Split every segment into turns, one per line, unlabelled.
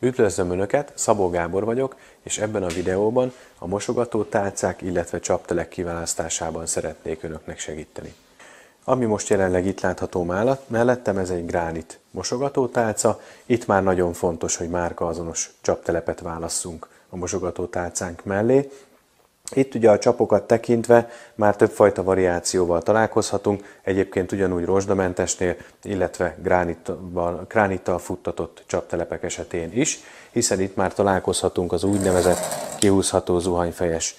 Üdvözlöm Önöket, Szabó Gábor vagyok, és ebben a videóban a mosogató tálcák, illetve csaptelek kiválasztásában szeretnék Önöknek segíteni. Ami most jelenleg itt látható mellettem, ez egy gránit mosogató tálca. Itt már nagyon fontos, hogy azonos csaptelepet válasszunk a mosogató tálcánk mellé, itt ugye a csapokat tekintve már többfajta variációval találkozhatunk, egyébként ugyanúgy rozsdamentesnél, illetve gránittal, gránittal futtatott csaptelepek esetén is, hiszen itt már találkozhatunk az úgynevezett kihúzható zuhanyfejes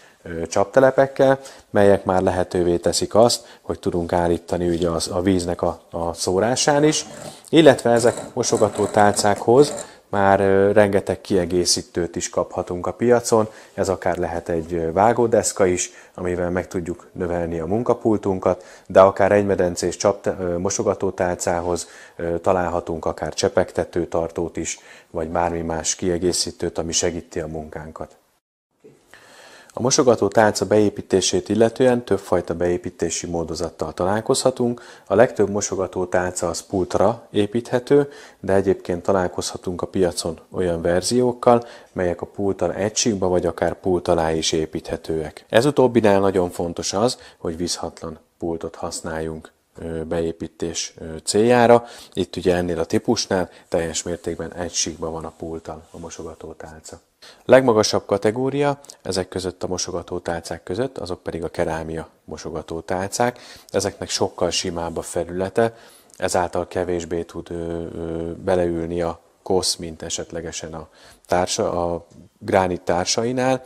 csaptelepekkel, melyek már lehetővé teszik azt, hogy tudunk állítani ugye az, a víznek a, a szórásán is, illetve ezek mosogató tálcákhoz már rengeteg kiegészítőt is kaphatunk a piacon, ez akár lehet egy vágódeszka is, amivel meg tudjuk növelni a munkapultunkat, de akár egymedencés csap, mosogatótálcához találhatunk akár csepegtetőtartót is, vagy bármi más kiegészítőt, ami segíti a munkánkat. A mosogató tálca beépítését illetően többfajta beépítési módozattal találkozhatunk. A legtöbb mosogató tálca az pultra építhető, de egyébként találkozhatunk a piacon olyan verziókkal, melyek a pulttal egységbe vagy akár pult alá is építhetőek. Ez utóbbinál nagyon fontos az, hogy vízhatlan pultot használjunk beépítés céljára. Itt ugye ennél a típusnál teljes mértékben egy síkban van a pulttal a tálca. Legmagasabb kategória ezek között a tálcák között, azok pedig a kerámia tálcák. Ezeknek sokkal simább a felülete, ezáltal kevésbé tud ö, ö, beleülni a kosz, mint esetlegesen a, társa, a gránit társainál,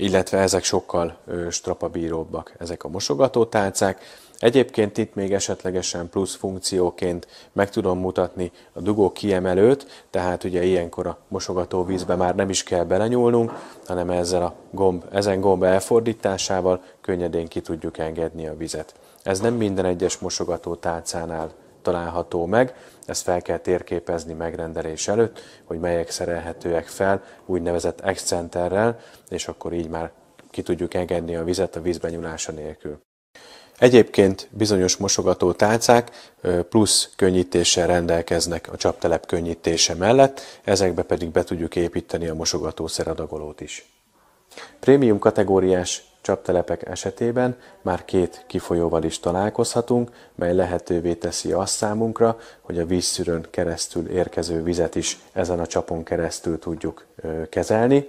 illetve ezek sokkal strapabíróbbak, ezek a mosogatótálcák. Egyébként itt még esetlegesen plusz funkcióként meg tudom mutatni a dugó kiemelőt, tehát ugye ilyenkor a mosogató vízbe már nem is kell belenyúlnunk, hanem ezzel a gomb, ezen gomb elfordításával könnyedén ki tudjuk engedni a vizet. Ez nem minden egyes mosogató tálcánál található meg. Ezt fel kell térképezni megrendelés előtt, hogy melyek szerelhetőek fel úgynevezett excenterrel, és akkor így már ki tudjuk engedni a vizet a vízben nélkül. Egyébként bizonyos mosogató tálcák plusz könnyítéssel rendelkeznek a csaptelep könnyítése mellett, ezekbe pedig be tudjuk építeni a mosogató szeradagolót is. Prémium kategóriás csaptelepek esetében már két kifolyóval is találkozhatunk, mely lehetővé teszi azt számunkra, hogy a vízszűrön keresztül érkező vizet is ezen a csapon keresztül tudjuk kezelni.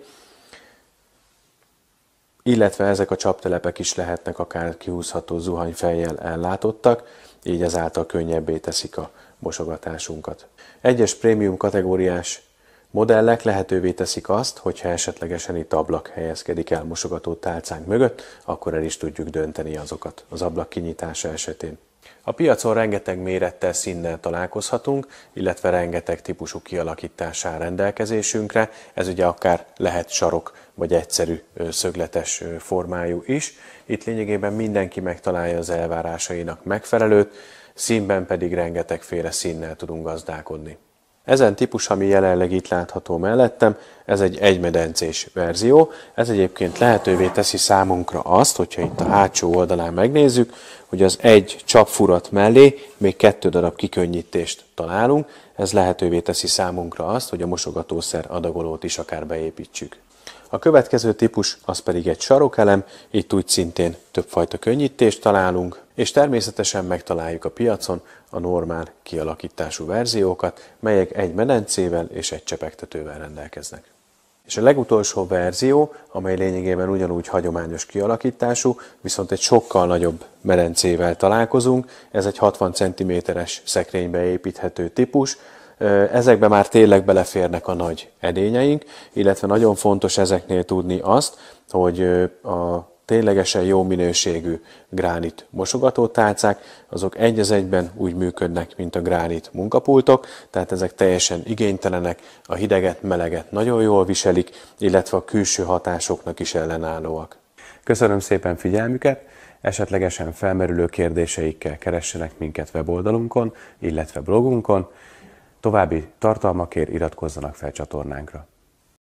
Illetve ezek a csaptelepek is lehetnek akár kihúzható zuhanyfejjel ellátottak, így ezáltal könnyebbé teszik a mosogatásunkat. Egyes prémium kategóriás modellek lehetővé teszik azt, hogyha esetlegesen itt ablak helyezkedik el mosogató tálcánk mögött, akkor el is tudjuk dönteni azokat az ablak kinyitása esetén. A piacon rengeteg mérettel színnel találkozhatunk, illetve rengeteg típusú kialakítással rendelkezésünkre, ez ugye akár lehet sarok vagy egyszerű szögletes formájú is. Itt lényegében mindenki megtalálja az elvárásainak megfelelőt, színben pedig rengetegféle színnel tudunk gazdálkodni. Ezen típus, ami jelenleg itt látható mellettem, ez egy egymedencés verzió. Ez egyébként lehetővé teszi számunkra azt, hogyha itt a hátsó oldalán megnézzük, hogy az egy csapfurat mellé még kettő darab kikönnyítést találunk. Ez lehetővé teszi számunkra azt, hogy a mosogatószer adagolót is akár beépítsük. A következő típus az pedig egy sarokelem, itt úgy szintén többfajta könnyítést találunk, és természetesen megtaláljuk a piacon a normál kialakítású verziókat, melyek egy medencével és egy csepegtetővel rendelkeznek. És a legutolsó verzió, amely lényegében ugyanúgy hagyományos kialakítású, viszont egy sokkal nagyobb medencével találkozunk, ez egy 60 cm-es szekrénybe építhető típus, Ezekbe már tényleg beleférnek a nagy edényeink, illetve nagyon fontos ezeknél tudni azt, hogy a ténylegesen jó minőségű gránit tálcák, azok egy az egyben úgy működnek, mint a gránit munkapultok, tehát ezek teljesen igénytelenek, a hideget, meleget nagyon jól viselik, illetve a külső hatásoknak is ellenállóak. Köszönöm szépen figyelmüket! Esetlegesen felmerülő kérdéseikkel keressenek minket weboldalunkon, illetve blogunkon. További tartalmakért iratkozzanak fel csatornánkra.